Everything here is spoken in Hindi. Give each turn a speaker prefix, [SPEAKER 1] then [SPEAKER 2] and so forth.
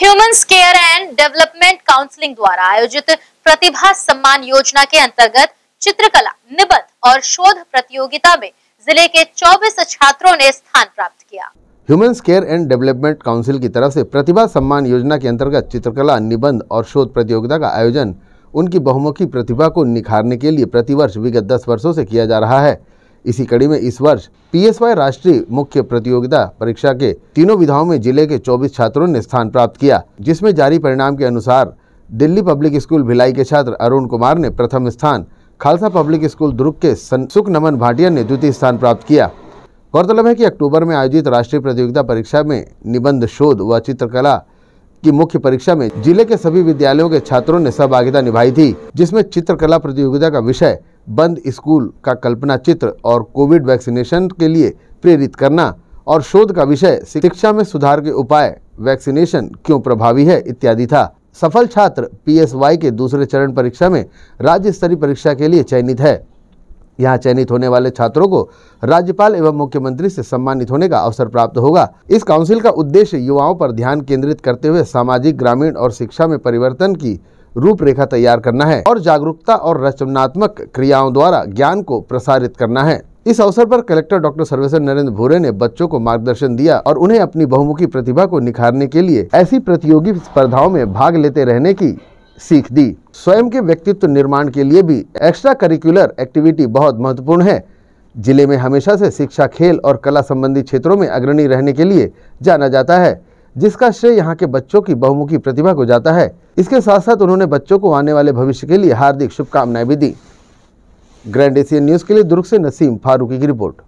[SPEAKER 1] human care and development counselling द्वारा आयोजित प्रतिभा सम्मान योजना के अंतर्गत चित्रकला निबंध और शोध प्रतियोगिता में जिले के 24 छात्रों ने स्थान प्राप्त
[SPEAKER 2] किया human care and development council की तरफ से प्रतिभा सम्मान योजना के अंतर्गत चित्रकला निबंध और शोध प्रतियोगिता का आयोजन उनकी बहुमुखी प्रतिभा को निखारने के लिए प्रतिवर्ष विगत दस वर्षों से किया जा रहा है इसी कड़ी में इस वर्ष वाई राष्ट्रीय मुख्य प्रतियोगिता परीक्षा के तीनों विधाओं में जिले के 24 छात्रों ने स्थान प्राप्त किया जिसमें जारी परिणाम के अनुसार दिल्ली पब्लिक स्कूल भिलाई के छात्र अरुण कुमार ने प्रथम स्थान खालसा पब्लिक स्कूल दुर्ग के सुख नमन भाटिया ने द्वितीय स्थान प्राप्त किया गौरतलब है कि अक्टूबर में आयोजित राष्ट्रीय प्रतियोगिता परीक्षा में निबंध शोध व चित्रकला की मुख्य परीक्षा में जिले के सभी विद्यालयों के छात्रों ने सहभागिता निभाई थी जिसमें चित्रकला प्रतियोगिता का विषय बंद स्कूल का कल्पना चित्र और कोविड वैक्सीनेशन के लिए प्रेरित करना और शोध का विषय शिक्षा में सुधार के उपाय वैक्सीनेशन क्यों प्रभावी है इत्यादि था सफल छात्र पीएसवाई के दूसरे चरण परीक्षा में राज्य स्तरीय परीक्षा के लिए चयनित है यहाँ चयनित होने वाले छात्रों को राज्यपाल एवं मुख्यमंत्री से सम्मानित होने का अवसर प्राप्त होगा इस काउंसिल का उद्देश्य युवाओं पर ध्यान केंद्रित करते हुए सामाजिक ग्रामीण और शिक्षा में परिवर्तन की रूपरेखा तैयार करना है और जागरूकता और रचनात्मक क्रियाओं द्वारा ज्ञान को प्रसारित करना है इस अवसर पर कलेक्टर डॉक्टर सर्वेश्वर नरेंद्र भूरे ने बच्चों को मार्गदर्शन दिया और उन्हें अपनी बहुमुखी प्रतिभा को निखारने के लिए ऐसी प्रतियोगी स्पर्धाओं में भाग लेते रहने की सीख दी स्वयं के व्यक्तित्व निर्माण के लिए भी एक्स्ट्रा करिकुलर एक्टिविटी बहुत महत्वपूर्ण है जिले में हमेशा से शिक्षा खेल और कला संबंधी क्षेत्रों में अग्रणी रहने के लिए जाना जाता है जिसका श्रेय यहाँ के बच्चों की बहुमुखी प्रतिभा को जाता है इसके साथ साथ उन्होंने बच्चों को आने वाले भविष्य के लिए हार्दिक शुभकामनाएं भी दी ग्रैंड एशियन न्यूज़ के लिए दुर्ग से नसीम फारूकी की रिपोर्ट